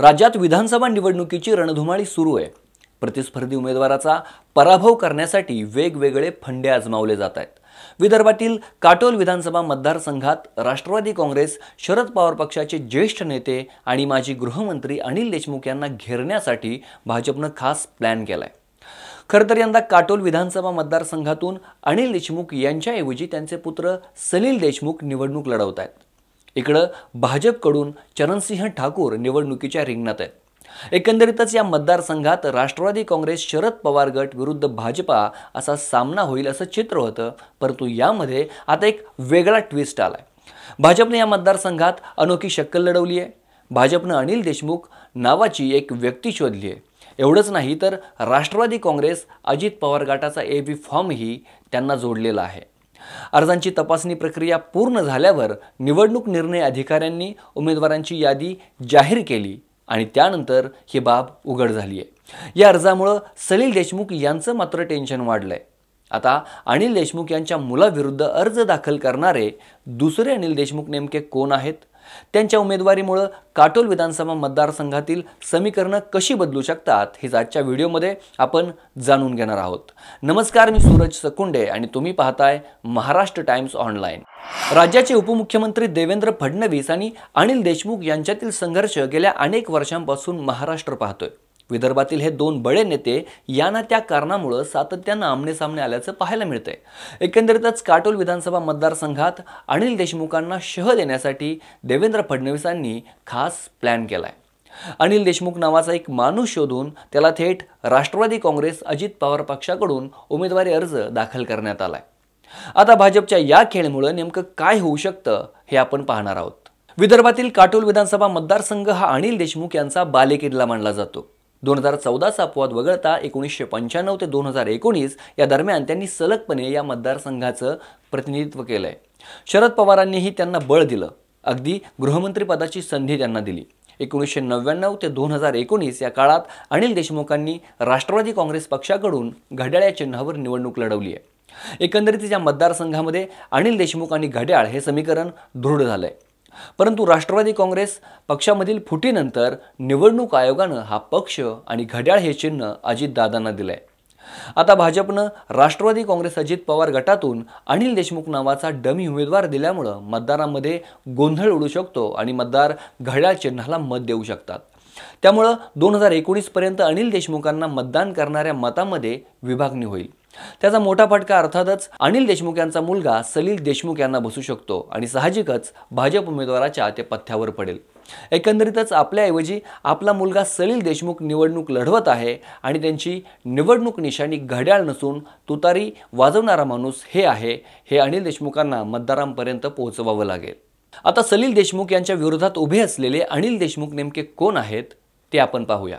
राज्यात विधानसभा निवडणुकीची रणधुमाळी सुरू आहे प्रतिस्पर्धी उमेदवाराचा पराभव करण्यासाठी वेगवेगळे फंडे आजमावले जात आहेत विदर्भातील काटोल विधानसभा मतदारसंघात राष्ट्रवादी काँग्रेस शरद पवार पक्षाचे ज्येष्ठ नेते आणि माजी गृहमंत्री अनिल देशमुख यांना घेरण्यासाठी भाजपनं खास प्लॅन आहे खरं तर यंदा काटोल विधानसभा मतदारसंघातून अनिल देशमुख यांच्याऐवजी त्यांचे पुत्र सलील देशमुख निवडणूक लढवत आहेत इकडं भाजपकडून चरणसिंह ठाकूर निवडणुकीच्या रिंगणात आहेत एकंदरीतच या मतदारसंघात राष्ट्रवादी काँग्रेस शरद पवार गट विरुद्ध भाजपा असा सामना होईल असं चित्र होतं परंतु यामध्ये आता एक वेगळा ट्विस्ट आला आहे भाजपने या मतदारसंघात अनोखी शक्कल लढवली आहे भाजपनं अनिल देशमुख नावाची एक व्यक्ती शोधली आहे एवढंच नाही तर राष्ट्रवादी काँग्रेस अजित पवार गटाचा ए बी फॉर्मही त्यांना जोडलेला आहे अर्जांची तपासणी प्रक्रिया पूर्ण झाल्यावर निवडणूक निर्णय अधिकाऱ्यांनी उमेदवारांची यादी जाहीर केली आणि त्यानंतर ही बाब उघड झाली आहे या अर्जामुळं सलील देशमुख यांचं मात्र टेन्शन वाढलंय आता अनिल देशमुख यांच्या मुलाविरुद्ध अर्ज दाखल करणारे दुसरे अनिल देशमुख नेमके कोण आहेत त्यांच्या उमेदवारीमुळं काटोल विधानसभा मतदारसंघातील समीकरणं कशी बदलू शकतात हे आजच्या व्हिडिओमध्ये आपण जाणून घेणार आहोत नमस्कार मी सूरज सकुंडे आणि तुम्ही पाहताय महाराष्ट्र टाइम्स ऑनलाईन राज्याचे उपमुख्यमंत्री देवेंद्र फडणवीस आणि अनिल देशमुख यांच्यातील संघर्ष गेल्या अनेक वर्षांपासून महाराष्ट्र पाहतोय विदर्भातील हे दोन बडे नेते यांना त्या कारणामुळं सातत्यानं आमनेसामने आल्याचं पाहायला मिळतंय एकंदरीतच काटोल विधानसभा मतदारसंघात अनिल देशमुखांना शह देण्यासाठी देवेंद्र फडणवीसांनी खास प्लॅन केला अनिल देशमुख नावाचा एक माणूस शोधून त्याला थेट राष्ट्रवादी काँग्रेस अजित पवार पक्षाकडून उमेदवारी अर्ज दाखल करण्यात आलाय आता भाजपच्या या खेळमुळे नेमकं काय होऊ शकतं हे आपण पाहणार आहोत विदर्भातील काटोल विधानसभा मतदारसंघ हा अनिल देशमुख यांचा बालेकिल्ला मानला जातो दोन हजार चौदाचा अपवाद वगळता एकोणीसशे पंच्याण्णव ते दोन हजार एकोणीस या दरम्यान त्यांनी सलगपणे या मतदारसंघाचं प्रतिनिधित्व केलं आहे शरद पवारांनीही त्यांना बळ दिलं अगदी गृहमंत्रीपदाची संधी त्यांना दिली एकोणीसशे नव्याण्णव ते दोन हजार एकोणीस या काळात अनिल देशमुखांनी राष्ट्रवादी काँग्रेस पक्षाकडून घड्याळ्या चिन्हावर निवडणूक लढवली आहे एकंदरीत या मतदारसंघामध्ये अनिल देशमुख आणि घड्याळ हे समीकरण दृढ झालं आहे परंतु राष्ट्रवादी काँग्रेस पक्षामधील फुटीनंतर निवडणूक आयोगानं हा पक्ष आणि घड्याळ हे चिन्ह अजितदादांना दिलं आता भाजपनं राष्ट्रवादी काँग्रेस अजित पवार गटातून अनिल देशमुख नावाचा डमी उमेदवार दिल्यामुळं मतदारांमध्ये गोंधळ उडू शकतो आणि मतदार घड्याळ चिन्हाला मत देऊ शकतात त्यामुळं दोन हजार एकोणीसपर्यंत अनिल देशमुखांना मतदान करणाऱ्या मतामध्ये विभागणी होईल त्याचा मोठा फटका अर्थातच अनिल देशमुख यांचा मुलगा सलील देशमुख यांना बसू शकतो आणि साहजिकच भाजप उमेदवाराच्या ते पथ्यावर पडेल एकंदरीतच आपल्याऐवजी आपला मुलगा सलील देशमुख निवडणूक लढवत आहे आणि त्यांची निवडणूक निशाणी घड्याळ नसून तुतारी वाजवणारा माणूस हे आहे हे अनिल देशमुखांना मतदारांपर्यंत पोहोचवावं लागेल आता सलील देशमुख यांच्या विरोधात उभे असलेले अनिल देशमुख नेमके कोण आहेत ते आपण पाहूया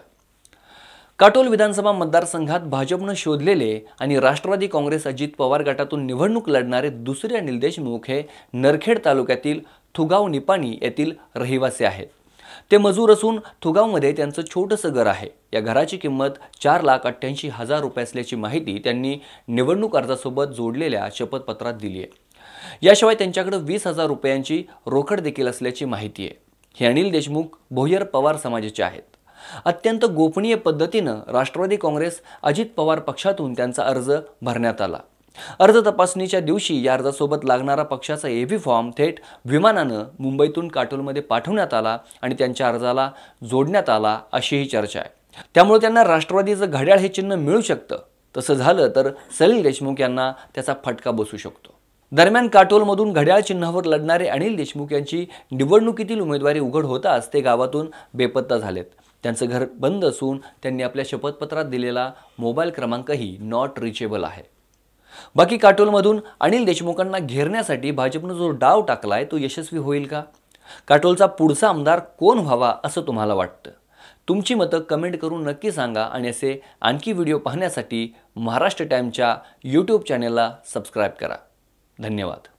काटोल विधानसभा मतदारसंघात भाजपनं शोधलेले आणि राष्ट्रवादी काँग्रेस अजित पवार गटातून निवडणूक लढणारे दुसरे अनिल देशमुख हे नरखेड तालुक्यातील थुगाव निपाणी येथील रहिवासी आहेत ते मजूर असून थुगावमध्ये त्यांचं छोटंसं घर आहे या घराची किंमत चार लाख अठ्ठ्याऐंशी हजार रुपये असल्याची माहिती त्यांनी निवडणूक अर्जासोबत जोडलेल्या शपथपत्रात दिली आहे याशिवाय त्यांच्याकडे वीस हजार रुपयांची रोकड देखील असल्याची माहिती आहे हे अनिल देशमुख भोयर पवार समाजाचे आहेत अत्यंत गोपनीय पद्धतीनं राष्ट्रवादी काँग्रेस अजित पवार पक्षातून त्यांचा अर्ज भरण्यात आला अर्ज तपासणीच्या दिवशी या अर्जासोबत लागणारा पक्षाचा एव्ही फॉर्म थेट विमानानं मुंबईतून काटोलमध्ये पाठवण्यात आला आणि त्यांच्या अर्जाला जोडण्यात आला अशीही चर्चा आहे त्यामुळे त्यांना राष्ट्रवादीचं घड्याळ हे चिन्ह मिळू शकतं तसं झालं तर सलील देशमुख यांना त्याचा फटका बसू शकतो दरम्यान काटोलमधून घड्याळ चिन्हावर लढणारे अनिल देशमुख यांची निवडणुकीतील उमेदवारी उघड होताच ते गावातून बेपत्ता झालेत त्यांचं घर बंद असून त्यांनी आपल्या शपथपत्रात दिलेला मोबाईल क्रमांकही नॉट रिचेबल आहे बाकी काटोलमधून अनिल देशमुखांना घेरण्यासाठी भाजपनं जो डाव आहे तो यशस्वी होईल का काटोलचा पुढचा आमदार कोण व्हावा असं तुम्हाला वाटतं तुमची मतं कमेंट करून नक्की सांगा आणि असे आणखी व्हिडिओ पाहण्यासाठी महाराष्ट्र टाईमच्या यूट्यूब चॅनेलला सबस्क्राईब करा धन्यवाद